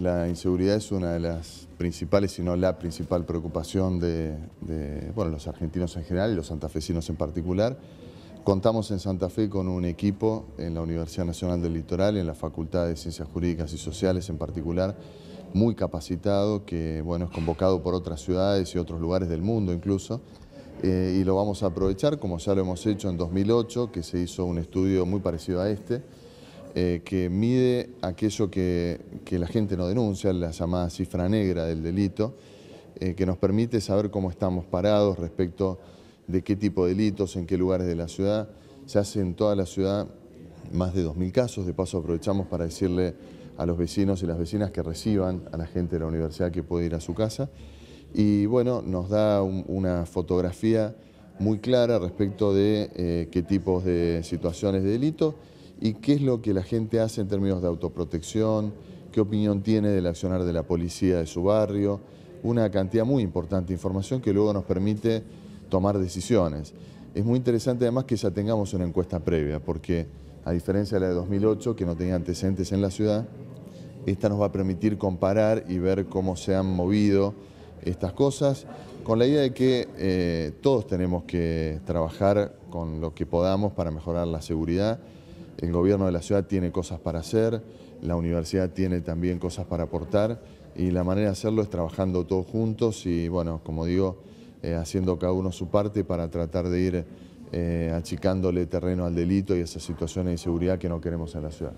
La inseguridad es una de las principales, si no la principal preocupación de, los argentinos en general y los santafesinos en particular. Contamos en Santa Fe con un equipo en la Universidad Nacional del Litoral, en la Facultad de Ciencias Jurídicas y Sociales en particular, muy capacitado, que bueno, es convocado por otras ciudades y otros lugares del mundo incluso, eh, y lo vamos a aprovechar como ya lo hemos hecho en 2008, que se hizo un estudio muy parecido a este, eh, que mide aquello que, la gente no denuncia, la llamada cifra negra del delito, eh, que nos permite saber cómo estamos parados respecto de qué tipo de delitos, en qué lugares de la ciudad. Se hace en toda la ciudad más de 2.000 casos, de paso aprovechamos para decirle a los vecinos y las vecinas que reciban a la gente de la universidad que puede ir a su casa. Y bueno, nos da una fotografía muy clara respecto de eh, qué tipos de situaciones de delito y qué es lo que la gente hace en términos de autoprotección, qué opinión tiene del accionar de la policía de su barrio, una cantidad muy importante de información que luego nos permite tomar decisiones. Es muy interesante además que ya tengamos una encuesta previa, porque a diferencia de la de 2008, que no tenía antecedentes en la ciudad, esta nos va a permitir comparar y ver cómo se han movido estas cosas, con la idea de que eh, todos tenemos que trabajar con lo que podamos para mejorar la seguridad el gobierno de la ciudad tiene cosas para hacer, la universidad tiene también cosas para aportar y la manera de hacerlo es trabajando todos juntos y bueno, como digo, eh, haciendo cada uno su parte para tratar de ir eh, achicándole terreno al delito y esas situaciones de inseguridad que no queremos en la ciudad.